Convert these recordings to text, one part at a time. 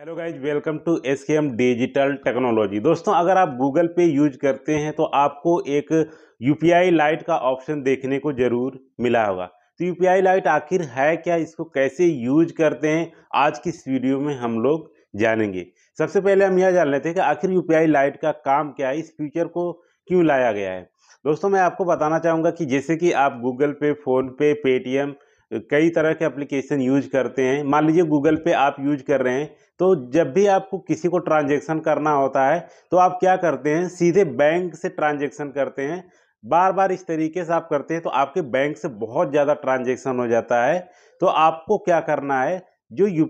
hello guys welcome to S K M digital technology दोस्तों अगर आप गूगल पे यूज करते हैं तो आपको एक यू पी आई लाइट का ऑप्शन देखने को ज़रूर मिला होगा तो यू पी आई लाइट आखिर है क्या इसको कैसे यूज करते हैं आज की इस वीडियो में हम लोग जानेंगे सबसे पहले हम यह जान लेते हैं कि आखिर यू पी आई लाइट का काम क्या है इस फीचर को क्यों लाया गया है दोस्तों मैं आपको बताना चाहूँगा कि जैसे कि आप गूगल पे फ़ोनपे पेटीएम पे, कई तरह के एप्लीकेशन यूज करते हैं मान लीजिए गूगल पे आप यूज कर रहे हैं तो जब भी आपको किसी को ट्रांजेक्शन करना होता है तो आप क्या करते हैं सीधे बैंक से ट्रांजेक्शन करते हैं बार बार इस तरीके से आप करते हैं तो आपके बैंक से बहुत ज़्यादा ट्रांजेक्शन हो जाता है तो आपको क्या करना है जो यू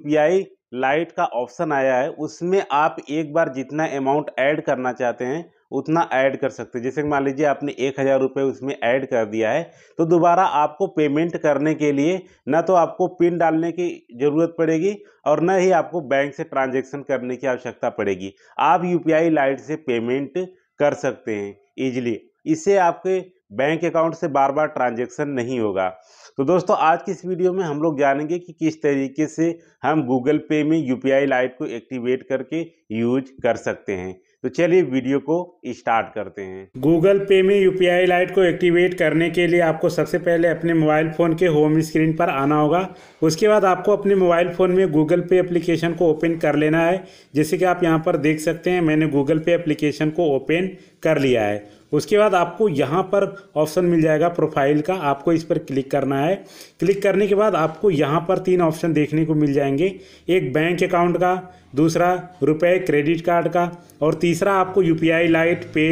लाइट का ऑप्शन आया है उसमें आप एक बार जितना अमाउंट ऐड करना चाहते हैं उतना ऐड कर सकते हो जैसे मान लीजिए आपने एक हज़ार रुपये उसमें ऐड कर दिया है तो दोबारा आपको पेमेंट करने के लिए ना तो आपको पिन डालने की ज़रूरत पड़ेगी और ना ही आपको बैंक से ट्रांजेक्शन करने की आवश्यकता पड़ेगी आप यू पी लाइट से पेमेंट कर सकते हैं ईजिली इससे आपके बैंक अकाउंट से बार बार ट्रांजेक्शन नहीं होगा तो दोस्तों आज की इस वीडियो में हम लोग जानेंगे कि किस तरीके से हम गूगल पे में यू पी लाइट को एक्टिवेट करके यूज कर सकते हैं तो चलिए वीडियो को स्टार्ट करते हैं गूगल पे में यू पी लाइट को एक्टिवेट करने के लिए आपको सबसे पहले अपने मोबाइल फ़ोन के होम स्क्रीन पर आना होगा उसके बाद आपको अपने मोबाइल फ़ोन में गूगल पे एप्लीकेशन को ओपन कर लेना है जैसे कि आप यहाँ पर देख सकते हैं मैंने गूगल पे एप्लीकेशन को ओपन कर लिया है उसके बाद आपको यहाँ पर ऑप्शन मिल जाएगा प्रोफाइल का आपको इस पर क्लिक करना है क्लिक करने के बाद आपको यहाँ पर तीन ऑप्शन देखने को मिल जाएंगे एक बैंक अकाउंट का दूसरा रुपए क्रेडिट कार्ड का और तीसरा आपको यू पी लाइट पे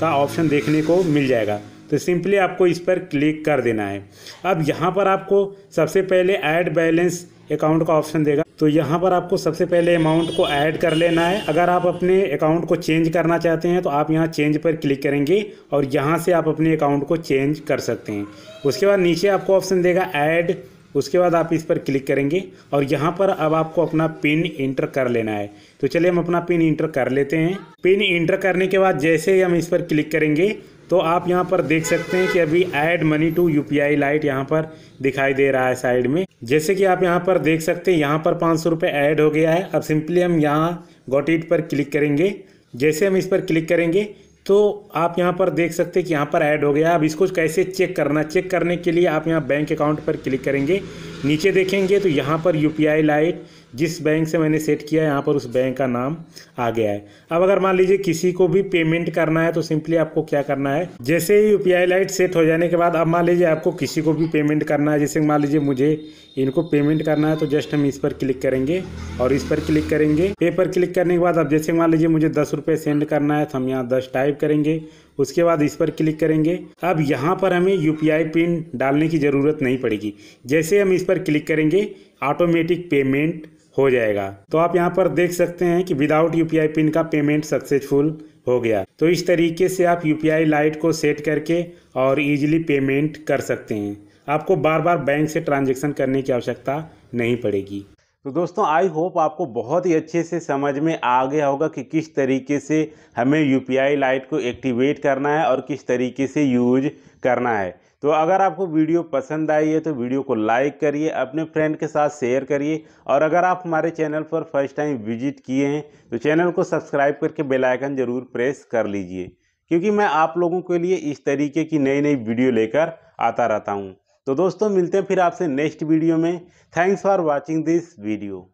का ऑप्शन देखने को मिल जाएगा तो सिंपली आपको इस पर क्लिक कर देना है अब यहाँ पर आपको सबसे पहले ऐड बैलेंस अकाउंट का ऑप्शन देगा तो यहाँ पर आपको सबसे पहले अमाउंट को ऐड कर लेना है अगर आप अपने अकाउंट को चेंज करना चाहते हैं तो आप यहाँ चेंज पर क्लिक करेंगे और यहाँ से आप अपने अकाउंट को चेंज कर सकते हैं उसके बाद नीचे आपको ऑप्शन देगा ऐड उसके बाद आप इस पर क्लिक करेंगे और यहाँ पर अब आपको अपना पिन इंटर कर लेना है तो चलिए हम अपना पिन इंटर कर लेते हैं पिन इंटर करने के बाद जैसे ही हम इस पर क्लिक करेंगे तो आप यहाँ पर देख सकते हैं कि अभी add money to U P I lite यहाँ पर दिखाई दे रहा है साइड में जैसे कि आप यहाँ पर देख सकते हैं यहाँ पर पाँच सौ रुपये ऐड हो गया है अब सिंपली हम यहाँ गॉट इट पर क्लिक करेंगे जैसे हम इस पर क्लिक करेंगे तो आप यहाँ पर देख सकते हैं कि यहाँ पर ऐड हो गया अब इसको कैसे चेक करना चेक करने के लिए आप यहाँ बैंक अकाउंट पर क्लिक करेंगे नीचे देखेंगे तो यहाँ पर यू पी आई लाइट जिस बैंक से मैंने सेट किया है यहाँ पर उस बैंक का नाम आ गया है अब अगर मान लीजिए किसी को भी पेमेंट करना है तो सिंपली आपको क्या करना है जैसे ही U P I lite set हो जाने के बाद अब मान लीजिए आपको किसी को भी पेमेंट करना है जैसे मान लीजिए मुझे इनको पेमेंट करना है तो जस्ट हम इस पर क्लिक करेंगे और इस पर क्लिक करेंगे पे पर क्लिक करने के बाद अब जैसे मान लीजिए मुझे दस रुपये सेंड करना है तो हम यहाँ दस टाइप करेंगे उसके बाद इस पर क्लिक करेंगे अब यहाँ पर हमें यू पिन डालने की ज़रूरत नहीं पड़ेगी जैसे हम इस पर क्लिक करेंगे ऑटोमेटिक पेमेंट हो जाएगा तो आप यहाँ पर देख सकते हैं कि विदाउट यू पिन का पेमेंट सक्सेसफुल हो गया तो इस तरीके से आप यू लाइट को सेट करके और इजीली पेमेंट कर सकते हैं आपको बार बार बैंक से ट्रांजेक्शन करने की आवश्यकता नहीं पड़ेगी तो दोस्तों आई होप आपको बहुत ही अच्छे से समझ में आ गया होगा कि किस तरीके से हमें यू पी आई लाइट को एक्टिवेट करना है और किस तरीके से यूज करना है तो अगर आपको वीडियो पसंद आई है तो वीडियो को लाइक करिए अपने फ्रेंड के साथ शेयर करिए और अगर आप हमारे चैनल पर फर्स्ट टाइम विजिट किए हैं तो चैनल को सब्सक्राइब करके बेल आइकन ज़रूर प्रेस कर लीजिए क्योंकि मैं आप लोगों के लिए इस तरीके की नई नई वीडियो लेकर आता रहता हूँ तो दोस्तों मिलते हैं फिर आपसे नेक्स्ट वीडियो में thanks for watching this video